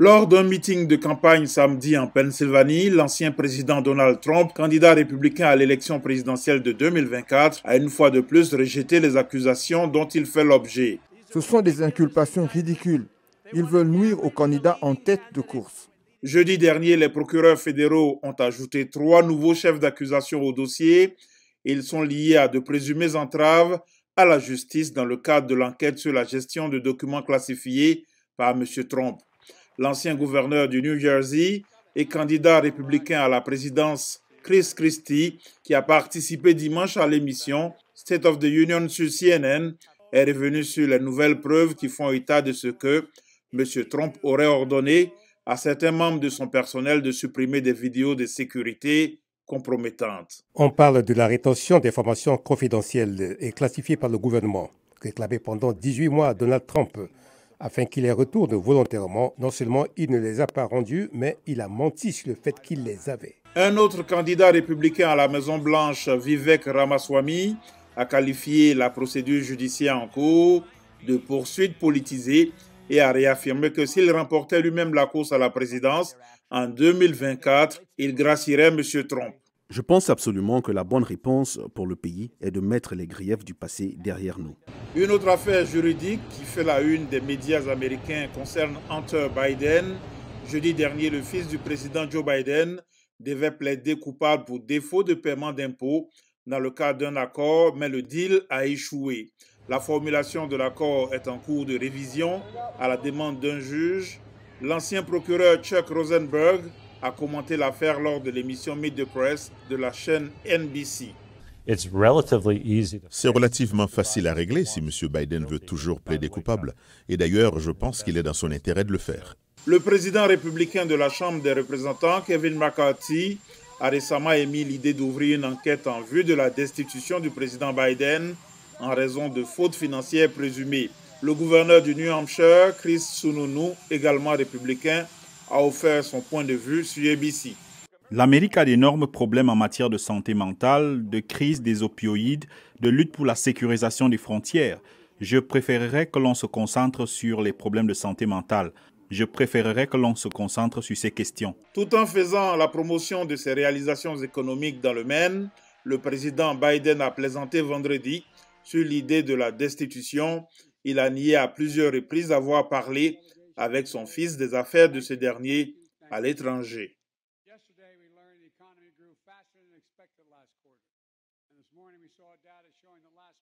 Lors d'un meeting de campagne samedi en Pennsylvanie, l'ancien président Donald Trump, candidat républicain à l'élection présidentielle de 2024, a une fois de plus rejeté les accusations dont il fait l'objet. Ce sont des inculpations ridicules. Ils veulent nuire aux candidats en tête de course. Jeudi dernier, les procureurs fédéraux ont ajouté trois nouveaux chefs d'accusation au dossier. Ils sont liés à de présumées entraves à la justice dans le cadre de l'enquête sur la gestion de documents classifiés par M. Trump l'ancien gouverneur du New Jersey et candidat républicain à la présidence Chris Christie, qui a participé dimanche à l'émission State of the Union sur CNN, est revenu sur les nouvelles preuves qui font état de ce que M. Trump aurait ordonné à certains membres de son personnel de supprimer des vidéos de sécurité compromettantes. On parle de la rétention des d'informations confidentielles et classifiées par le gouvernement, réclamées pendant 18 mois à Donald Trump afin qu'il les retourne volontairement. Non seulement il ne les a pas rendus, mais il a menti sur le fait qu'il les avait. Un autre candidat républicain à la Maison-Blanche, Vivek Ramaswamy, a qualifié la procédure judiciaire en cours de poursuite politisée et a réaffirmé que s'il remportait lui-même la course à la présidence en 2024, il gracierait M. Trump. Je pense absolument que la bonne réponse pour le pays est de mettre les griefs du passé derrière nous. Une autre affaire juridique qui fait la une des médias américains concerne Hunter Biden. Jeudi dernier, le fils du président Joe Biden devait plaider coupable pour défaut de paiement d'impôts dans le cadre d'un accord, mais le deal a échoué. La formulation de l'accord est en cours de révision à la demande d'un juge. L'ancien procureur Chuck Rosenberg a commenté l'affaire lors de l'émission Meet the Press de la chaîne NBC. C'est relativement facile à régler si M. Biden veut toujours plaider coupable. Et d'ailleurs, je pense qu'il est dans son intérêt de le faire. Le président républicain de la Chambre des représentants, Kevin McCarthy, a récemment émis l'idée d'ouvrir une enquête en vue de la destitution du président Biden en raison de fautes financières présumées. Le gouverneur du New Hampshire, Chris Sununu, également républicain, a offert son point de vue sur ABC. L'Amérique a d'énormes problèmes en matière de santé mentale, de crise des opioïdes, de lutte pour la sécurisation des frontières. Je préférerais que l'on se concentre sur les problèmes de santé mentale. Je préférerais que l'on se concentre sur ces questions. Tout en faisant la promotion de ses réalisations économiques dans le Maine, le président Biden a plaisanté vendredi sur l'idée de la destitution. Il a nié à plusieurs reprises avoir parlé avec son fils des affaires de ce dernier à l'étranger.